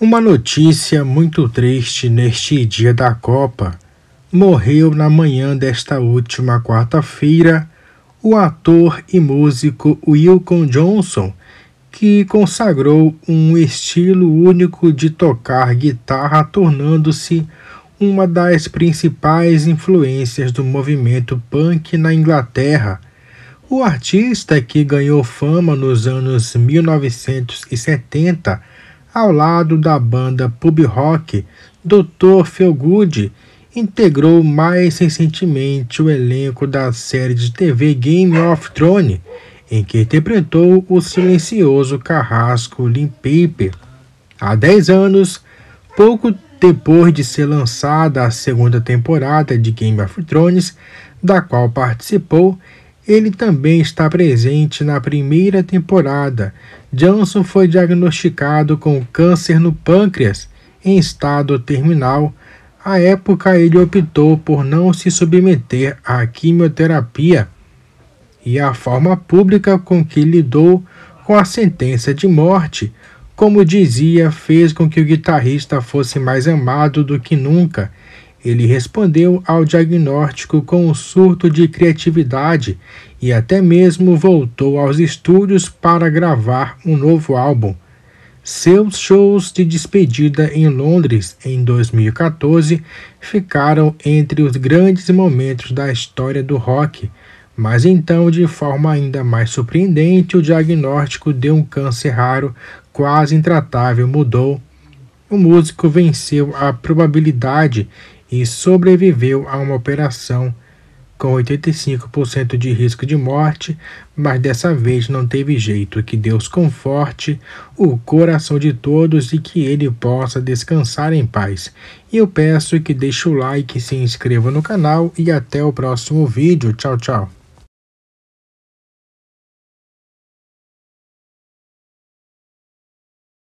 Uma notícia muito triste neste dia da Copa. Morreu na manhã desta última quarta-feira o ator e músico Wilcon Johnson, que consagrou um estilo único de tocar guitarra, tornando-se uma das principais influências do movimento punk na Inglaterra. O artista que ganhou fama nos anos 1970 ao lado da banda pub rock Dr. Feelgood, integrou mais recentemente o elenco da série de TV Game of Thrones, em que interpretou o silencioso carrasco Lin Há 10 anos, pouco depois de ser lançada a segunda temporada de Game of Thrones, da qual participou, ele também está presente na primeira temporada. Johnson foi diagnosticado com câncer no pâncreas em estado terminal. À época, ele optou por não se submeter à quimioterapia e a forma pública com que lidou com a sentença de morte, como dizia, fez com que o guitarrista fosse mais amado do que nunca ele respondeu ao diagnóstico com um surto de criatividade e até mesmo voltou aos estúdios para gravar um novo álbum. Seus shows de despedida em Londres em 2014 ficaram entre os grandes momentos da história do rock, mas então, de forma ainda mais surpreendente, o diagnóstico de um câncer raro, quase intratável, mudou. O músico venceu a probabilidade e sobreviveu a uma operação com 85% de risco de morte, mas dessa vez não teve jeito. Que Deus conforte o coração de todos e que ele possa descansar em paz. E eu peço que deixe o like, se inscreva no canal e até o próximo vídeo. Tchau, tchau.